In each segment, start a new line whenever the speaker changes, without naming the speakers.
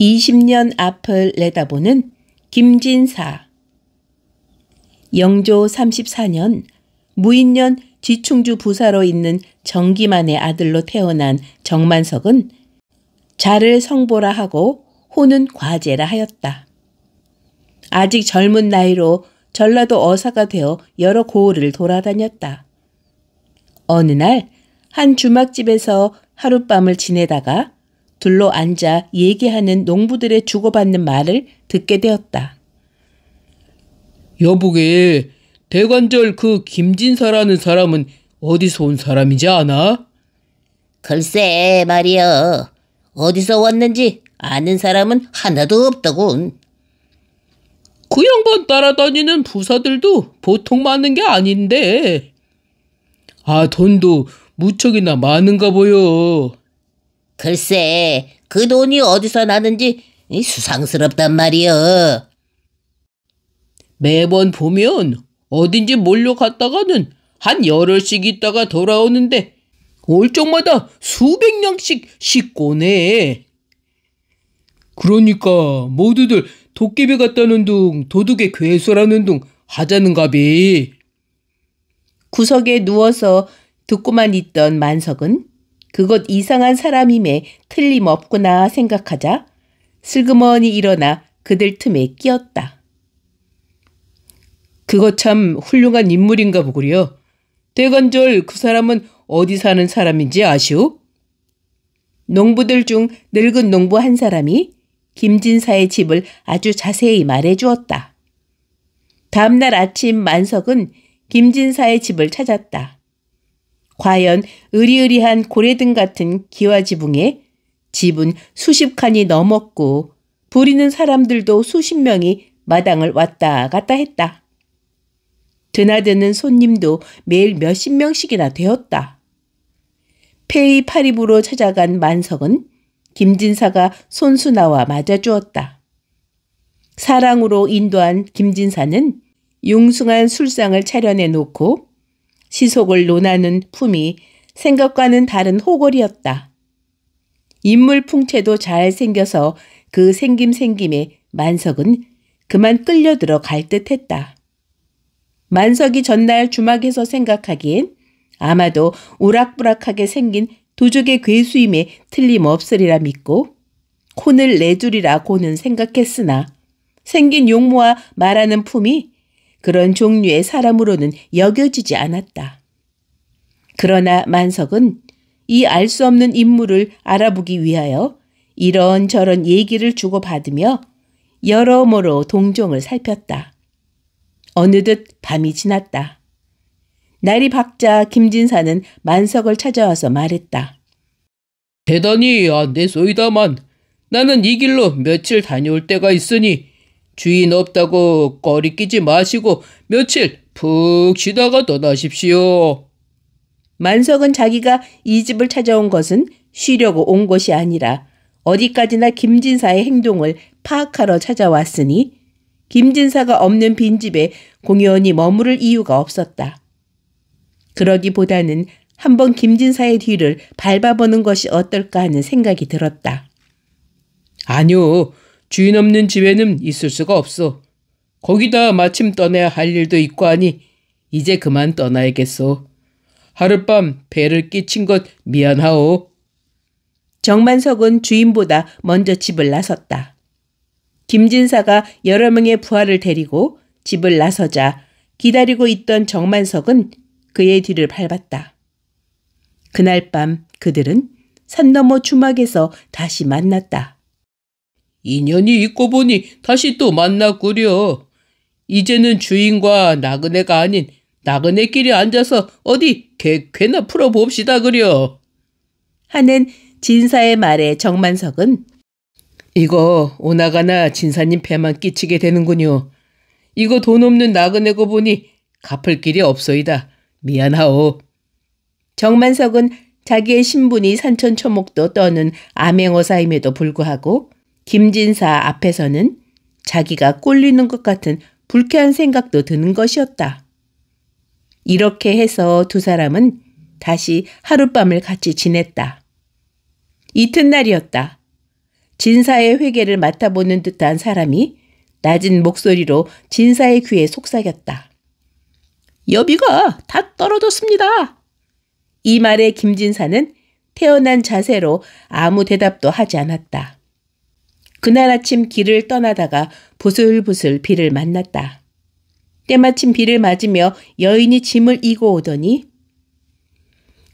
20년 앞을 내다보는 김진사 영조 34년 무인년 지충주 부사로 있는 정기만의 아들로 태어난 정만석은 자를 성보라 하고 혼은 과제라 하였다. 아직 젊은 나이로 전라도 어사가 되어 여러 고을을 돌아다녔다. 어느 날 한 주막집에서 하룻밤을 지내다가 둘러 앉아 얘기하는 농부들의 주고받는 말을 듣게 되었다. 여보게, 대관절 그 김진사라는 사람은 어디서 온 사람이지 않아? 글쎄 말이여, 어디서 왔는지 아는 사람은 하나도 없더군. 그 양반 따라다니는 부사들도 보통 많은 게 아닌데. 아, 돈도 무척이나 많은가 보여. 글쎄 그 돈이 어디서 나는지 수상스럽단 말이여. 매번 보면 어딘지 몰려갔다가는 한 열흘씩 있다가 돌아오는데 올 적마다 수백 명씩씻고 내. 그러니까 모두들 도깨비 같다는 둥 도둑의 괴수라는 둥 하자는가비. 구석에 누워서 듣고만 있던 만석은 그것 이상한 사람임에 틀림없구나 생각하자 슬그머니 일어나 그들 틈에 끼었다. 그거 참 훌륭한 인물인가 보구려. 대건절그 사람은 어디 사는 사람인지 아시오? 농부들 중 늙은 농부 한 사람이 김진사의 집을 아주 자세히 말해 주었다. 다음날 아침 만석은 김진사의 집을 찾았다. 과연 으리으리한 고래등 같은 기와지붕에 집은 수십 칸이 넘었고 부리는 사람들도 수십 명이 마당을 왔다 갔다 했다. 드나드는 손님도 매일 몇십 명씩이나 되었다. 페이 파립으로 찾아간 만석은 김진사가 손수나와 맞아주었다. 사랑으로 인도한 김진사는 용숭한 술상을 차려내놓고 시속을 논하는 품이 생각과는 다른 호골이었다. 인물 풍채도 잘 생겨서 그 생김생김에 만석은 그만 끌려 들어갈 듯했다. 만석이 전날 주막에서 생각하기엔 아마도 우락부락하게 생긴 도적의 괴수임에 틀림없으리라 믿고 콘을 내주리라 고는 생각했으나 생긴 용모와 말하는 품이 그런 종류의 사람으로는 여겨지지 않았다. 그러나 만석은 이 알 수 없는 인물을 알아보기 위하여 이런저런 얘기를 주고받으며 여러모로 동종을 살폈다. 어느덧 밤이 지났다. 날이 박자 김진사는 만석을 찾아와서 말했다. 대단히 안내 쏘이다만 나는 이 길로 며칠 다녀올 때가 있으니 주인 없다고 꺼리 끼지 마시고 며칠 푹 쉬다가 떠나십시오. 만석은 자기가 이 집을 찾아온 것은 쉬려고 온 것이 아니라 어디까지나 김진사의 행동을 파악하러 찾아왔으니 김진사가 없는 빈집에 공연히 머무를 이유가 없었다. 그러기보다는 한번 김진사의 뒤를 밟아보는 것이 어떨까 하는 생각이 들었다. 아니요. 주인 없는 집에는 있을 수가 없어. 거기다 마침 떠나야 할 일도 있고 하니 이제 그만 떠나야겠소. 하룻밤 배를 끼친 것 미안하오. 정만석은 주인보다 먼저 집을 나섰다. 김진사가 여러 명의 부하를 데리고 집을 나서자 기다리고 있던 정만석은 그의 뒤를 밟았다. 그날 밤 그들은 산 너머 주막에서 다시 만났다. 인연이 있고 보니 다시 또 만났구려. 이제는 주인과 나그네가 아닌 나그네끼리 앉아서 어디 개쾌나 풀어봅시다 그려. 하는 진사의 말에 정만석은 이거 오나가나 진사님 배만 끼치게 되는군요. 이거 돈 없는 나그네고 보니 갚을 길이 없어이다. 미안하오. 정만석은 자기의 신분이 산천초목도 떠는 암행어사임에도 불구하고 김진사 앞에서는 자기가 꼴리는 것 같은 불쾌한 생각도 드는 것이었다. 이렇게 해서 두 사람은 다시 하룻밤을 같이 지냈다. 이튿날이었다. 진사의 회개를 맡아보는 듯한 사람이 낮은 목소리로 진사의 귀에 속삭였다. 여비가 다 떨어졌습니다. 이 말에 김진사는 태어난 자세로 아무 대답도 하지 않았다. 그날 아침 길을 떠나다가 보슬보슬 비를 만났다. 때마침 비를 맞으며 여인이 짐을 이고 오더니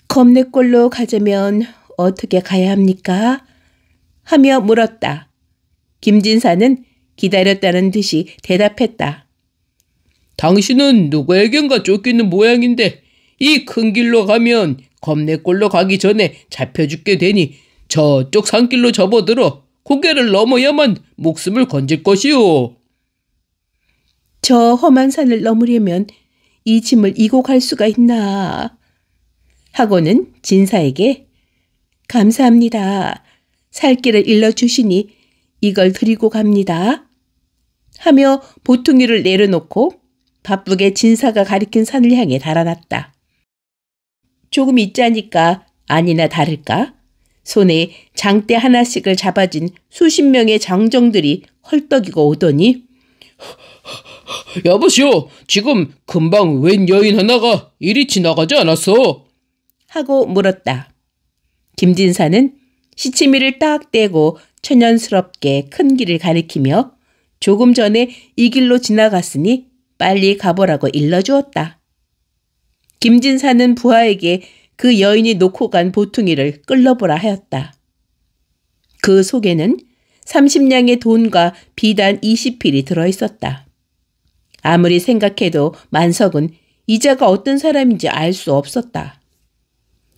검내골로 가자면 어떻게 가야 합니까? 하며 물었다. 김진사는 기다렸다는 듯이 대답했다. 당신은 누구에겐가 쫓기는 모양인데 이 큰 길로 가면 검내골로 가기 전에 잡혀 죽게 되니 저쪽 산길로 접어들어 고개를 넘어야만 목숨을 건질 것이오. 저 험한 산을 넘으려면 이 짐을 이고 갈 수가 있나. 하고는 진사에게 감사합니다. 살 길을 일러주시니 이걸 드리고 갑니다. 하며 보퉁이를 내려놓고 바쁘게 진사가 가리킨 산을 향해 달아났다. 조금 있자니까 아니나 다를까 손에 장대 하나씩을 잡아진 수십 명의 장정들이 헐떡이고 오더니 여보시오 지금 금방 웬 여인 하나가 이리 지나가지 않았어? 하고 물었다. 김진사는 시치미를 딱 떼고 천연스럽게 큰 길을 가리키며 조금 전에 이 길로 지나갔으니 빨리 가보라고 일러주었다. 김진사는 부하에게 그 여인이 놓고 간 보퉁이를 끌러보라 하였다. 그 속에는 30냥의 돈과 비단 20필이 들어있었다. 아무리 생각해도 만석은 이자가 어떤 사람인지 알 수 없었다.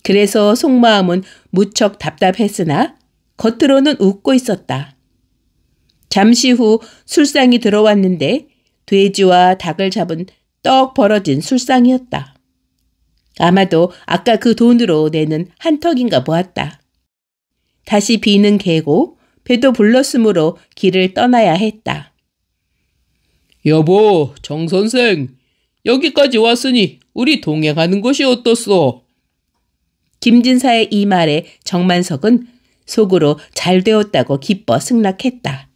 그래서 속마음은 무척 답답했으나 겉으로는 웃고 있었다. 잠시 후 술상이 들어왔는데 돼지와 닭을 잡은 떡 벌어진 술상이었다. 아마도 아까 그 돈으로 내는 한턱인가 보았다. 다시 비는 개고 배도 불렀으므로 길을 떠나야 했다. 여보, 정 선생, 여기까지 왔으니 우리 동행하는 것이 어떻소? 김진사의 이 말에 정만석은 속으로 잘 되었다고 기뻐 승낙했다.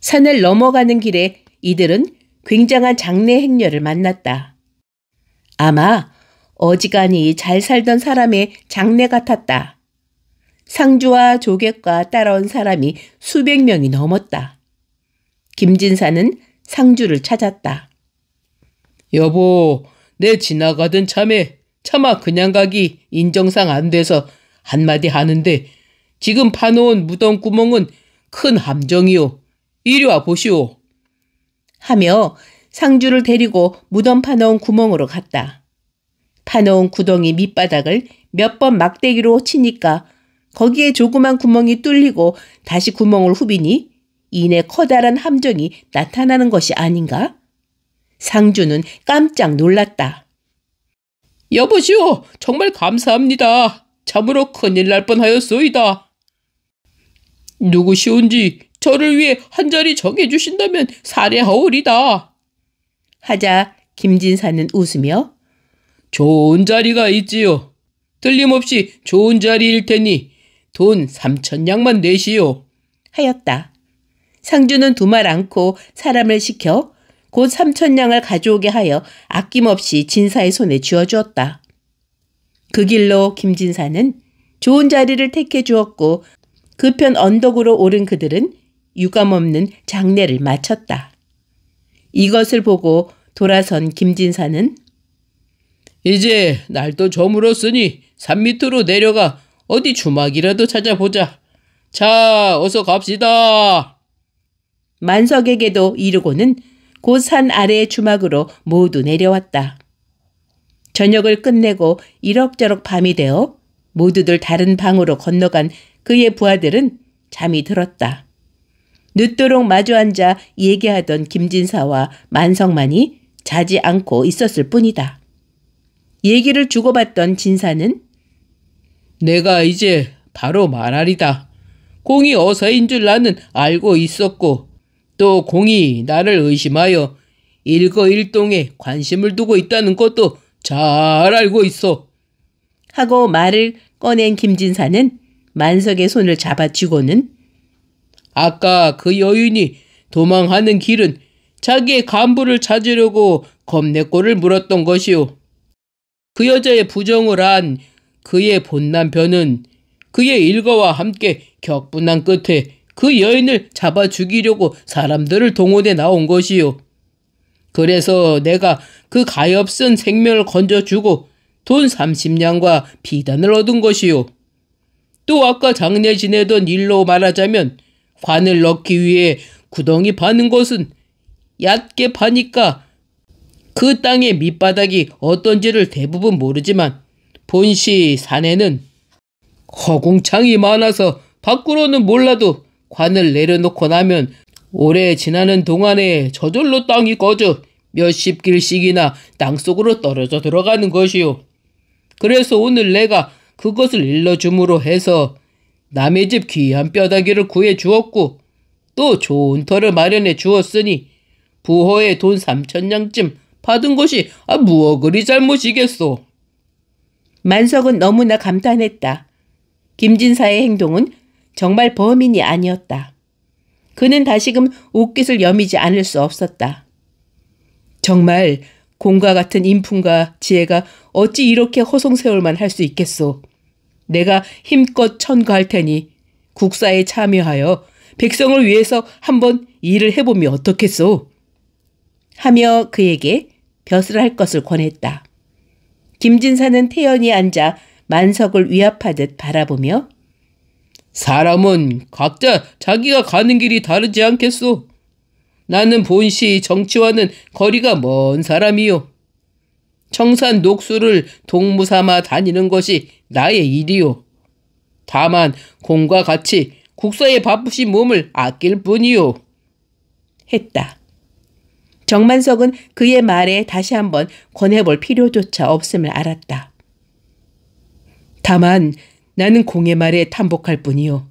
산을 넘어가는 길에 이들은 굉장한 장례 행렬을 만났다. 아마 어지간히 잘 살던 사람의 장례 같았다. 상주와 조객과 따라온 사람이 수백 명이 넘었다. 김진사는 상주를 찾았다. 여보, 내 지나가던 참에 차마 그냥 가기 인정상 안 돼서 한마디 하는데 지금 파놓은 무덤 구멍은 큰 함정이요. 이리 와 보시오. 하며 상주를 데리고 무덤 파놓은 구멍으로 갔다. 파놓은 구덩이 밑바닥을 몇 번 막대기로 치니까 거기에 조그만 구멍이 뚫리고 다시 구멍을 후비니 이내 커다란 함정이 나타나는 것이 아닌가? 상주는 깜짝 놀랐다. 여보시오, 정말 감사합니다. 참으로 큰일 날 뻔하였소이다. 누구시온지 저를 위해 한 자리 정해주신다면 사례하오리다. 하자 김진사는 웃으며 좋은 자리가 있지요. 틀림없이 좋은 자리일 테니 돈 삼천냥만 내시오. 하였다. 상주는 두말 않고 사람을 시켜 곧 삼천냥을 가져오게 하여 아낌없이 진사의 손에 쥐어주었다. 그 길로 김진사는 좋은 자리를 택해 주었고 그 편 언덕으로 오른 그들은 유감없는 장례를 마쳤다. 이것을 보고 돌아선 김진사는 이제 날도 저물었으니 산 밑으로 내려가 어디 주막이라도 찾아보자. 자, 어서 갑시다. 만석에게도 이르고는 곧 산 아래의 주막으로 모두 내려왔다. 저녁을 끝내고 이럭저럭 밤이 되어 모두들 다른 방으로 건너간 그의 부하들은 잠이 들었다. 늦도록 마주 앉아 얘기하던 김진사와 만석만이 자지 않고 있었을 뿐이다. 얘기를 주고받던 진사는 내가 이제 바로 말하리다. 공이 어서인 줄 나는 알고 있었고 또 공이 나를 의심하여 일거일동에 관심을 두고 있다는 것도 잘 알고 있어. 하고 말을 꺼낸 김진사는 만석의 손을 잡아쥐고는 아까 그 여인이 도망하는 길은 자기의 간부를 찾으려고 겁내꼴을 물었던 것이오. 그 여자의 부정을 한 그의 본남편은 그의 일거와 함께 격분한 끝에 그 여인을 잡아 죽이려고 사람들을 동원해 나온 것이요. 그래서 내가 그 가엾은 생명을 건져주고 돈 30냥과 비단을 얻은 것이요. 또 아까 장례 지내던 일로 말하자면 관을 넣기 위해 구덩이 파는 것은 얕게 파니까 그 땅의 밑바닥이 어떤지를 대부분 모르지만 본시 산에는 허공창이 많아서 밖으로는 몰라도 관을 내려놓고 나면 오래 지나는 동안에 저절로 땅이 꺼져 몇십 길씩이나 땅속으로 떨어져 들어가는 것이요. 그래서 오늘 내가 그것을 일러줌으로 해서 남의 집 귀한 뼈다귀를 구해 주었고 또 좋은 터를 마련해 주었으니 부호에 돈3천냥쯤 받은 것이 아, 무어 그리 잘못이겠소. 만석은 너무나 감탄했다. 김진사의 행동은 정말 범인이 아니었다. 그는 다시금 옷깃을 여미지 않을 수 없었다. 정말 공과 같은 인품과 지혜가 어찌 이렇게 허송세월만 할 수 있겠소. 내가 힘껏 천거할 테니 국사에 참여하여 백성을 위해서 한번 일을 해보면 어떻겠소? 하며 그에게 벼슬 할 것을 권했다. 김진사는 태연이 앉아 만석을 위압하듯 바라보며 사람은 각자 자기가 가는 길이 다르지 않겠소. 나는 본시 정치와는 거리가 먼 사람이요. 청산 녹수를 동무 삼아 다니는 것이 나의 일이요. 다만 공과 같이 국사에 바쁘신 몸을 아낄 뿐이요. 했다. 정만석은 그의 말에 다시 한번 권해볼 필요조차 없음을 알았다. 다만 나는 공의 말에 탐복할 뿐이요.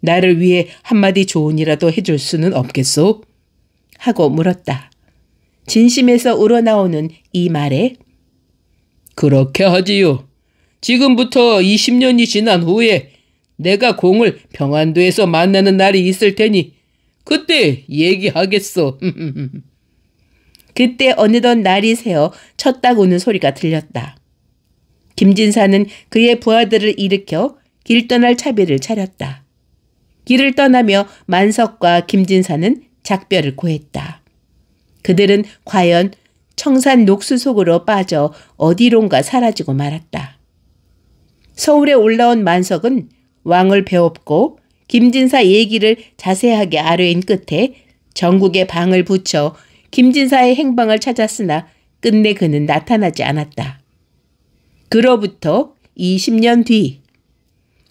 나를 위해 한마디 조언이라도 해줄 수는 없겠소? 하고 물었다. 진심에서 우러나오는 이 말에 그렇게 하지요. 지금부터 20년이 지난 후에 내가 공을 평안도에서 만나는 날이 있을 테니 그때 얘기하겠소. 그때 어느덧 날이 새어 쳤다고는 소리가 들렸다. 김진사는 그의 부하들을 일으켜 길 떠날 차비를 차렸다. 길을 떠나며 만석과 김진사는 작별을 구했다 그들은 과연 청산 녹수 속으로 빠져 어디론가 사라지고 말았다. 서울에 올라온 만석은 왕을 배웠고 김진사 얘기를 자세하게 아뢰인 끝에 전국에 방을 붙여 김진사의 행방을 찾았으나 끝내 그는 나타나지 않았다. 그로부터 20년 뒤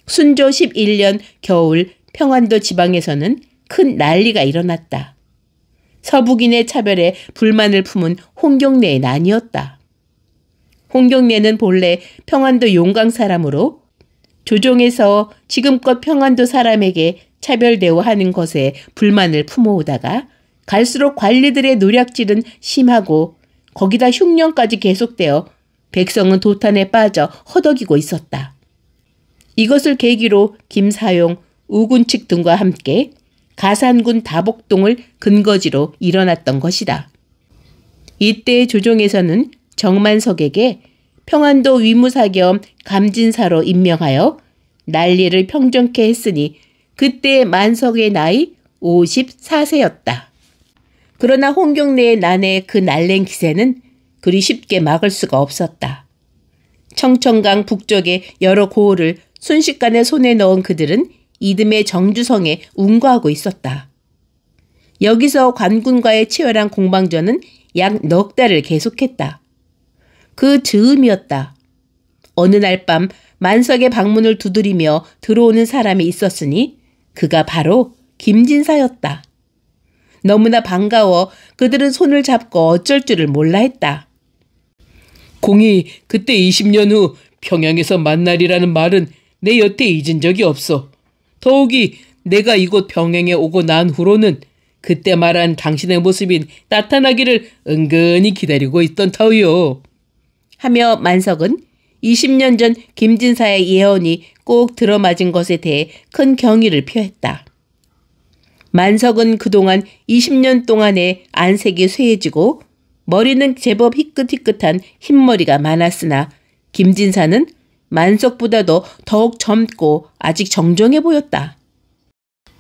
순조 11년 겨울 평안도 지방에서는 큰 난리가 일어났다. 서북인의 차별에 불만을 품은 홍경래의 난이었다. 홍경래는 본래 평안도 용강 사람으로 조정에서 지금껏 평안도 사람에게 차별 대우하는 것에 불만을 품어오다가 갈수록 관리들의 노략질은 심하고 거기다 흉년까지 계속되어 백성은 도탄에 빠져 허덕이고 있었다. 이것을 계기로 김사용, 우군측 등과 함께 가산군 다복동을 근거지로 일어났던 것이다. 이때 조정에서는 정만석에게 평안도 위무사 겸 감진사로 임명하여 난리를 평정케 했으니 그때 만석의 나이 54세였다. 그러나 홍경래의 난에 그 날랜 기세는 그리 쉽게 막을 수가 없었다. 청천강 북쪽의 여러 고을을 순식간에 손에 넣은 그들은 이듬해 정주성에 운과하고 있었다. 여기서 관군과의 치열한 공방전은 약 넉 달을 계속했다. 그 즈음이었다. 어느 날 밤 만석의 방문을 두드리며 들어오는 사람이 있었으니 그가 바로 김진사였다. 너무나 반가워 그들은 손을 잡고 어쩔 줄을 몰라 했다. 공이 그때 20년 후 평양에서 만날이라는 말은 내 여태 잊은 적이 없어. 더욱이 내가 이곳 평양에 오고 난 후로는 그때 말한 당신의 모습이 나타나기를 은근히 기다리고 있던 터요. 하며 만석은 20년 전 김진사의 예언이 꼭 들어맞은 것에 대해 큰 경의를 표했다. 만석은 그동안 20년 동안의 안색이 쇠해지고 머리는 제법 희끗희끗한 흰머리가 많았으나 김진사는 만석보다도 더욱 젊고 아직 정정해 보였다.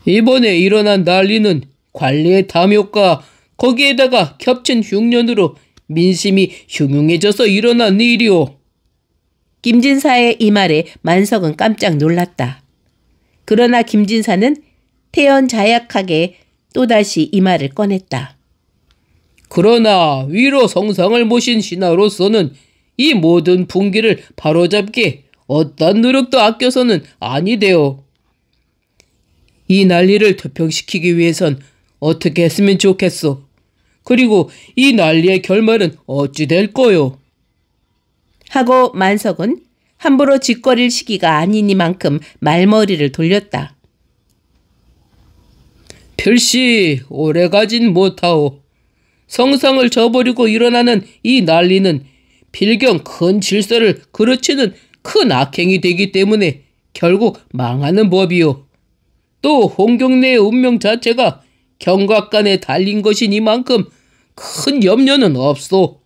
이번에 일어난 난리는 관리의 담요과 거기에다가 겹친 흉년으로 민심이 흉흉해져서 일어난 일이오. 김진사의 이 말에 만석은 깜짝 놀랐다. 그러나 김진사는 태연자약하게 또다시 이 말을 꺼냈다. 그러나 위로 성상을 모신 신하로서는 이 모든 분기를 바로잡기 어떤 노력도 아껴서는 아니되요. 이 난리를 퇴평시키기 위해선 어떻게 했으면 좋겠소? 그리고 이 난리의 결말은 어찌 될 거요? 하고 만석은 함부로 짓거릴 시기가 아니니만큼 말머리를 돌렸다. 별시 오래가진 못하오. 성상을 저버리고 일어나는 이 난리는 필경 큰 질서를 그르치는 큰 악행이 되기 때문에 결국 망하는 법이오또 홍경래의 운명 자체가 경각관에 달린 것이니만큼 큰 염려는 없소.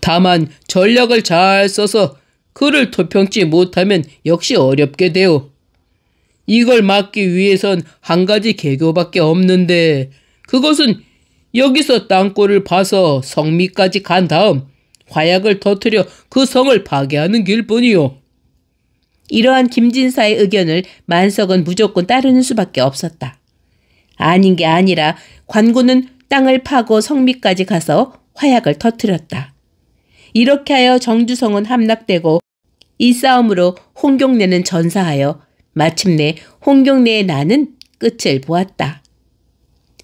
다만 전략을 잘 써서 그를 토평치 못하면 역시 어렵게 되오. 이걸 막기 위해선 한 가지 개교밖에 없는데 그것은 여기서 땅골을 파서 성미까지 간 다음 화약을 터뜨려 그 성을 파괴하는 길뿐이요. 이러한 김진사의 의견을 만석은 무조건 따르는 수밖에 없었다. 아닌 게 아니라 관군은 땅을 파고 성미까지 가서 화약을 터뜨렸다. 이렇게 하여 정주성은 함락되고 이 싸움으로 홍경래는 전사하여 마침내 홍경래의 나는 끝을 보았다.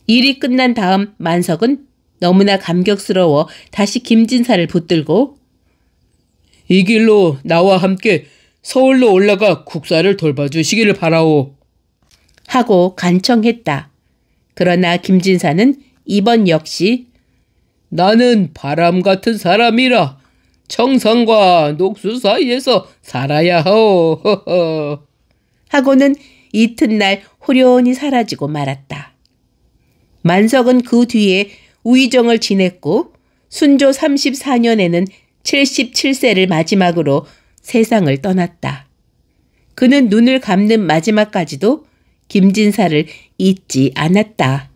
일이 끝난 다음 만석은 너무나 감격스러워 다시 김진사를 붙들고 이 길로 나와 함께 서울로 올라가 국사를 돌봐주시기를 바라오. 하고 간청했다. 그러나 김진사는 이번 역시 나는 바람 같은 사람이라 청산과 녹수 사이에서 살아야 하오. 하고는 이튿날 호련히 사라지고 말았다. 만석은 그 뒤에 우의정을 지냈고 순조 34년에는 77세를 마지막으로 세상을 떠났다. 그는 눈을 감는 마지막까지도 김진사를 잊지 않았다.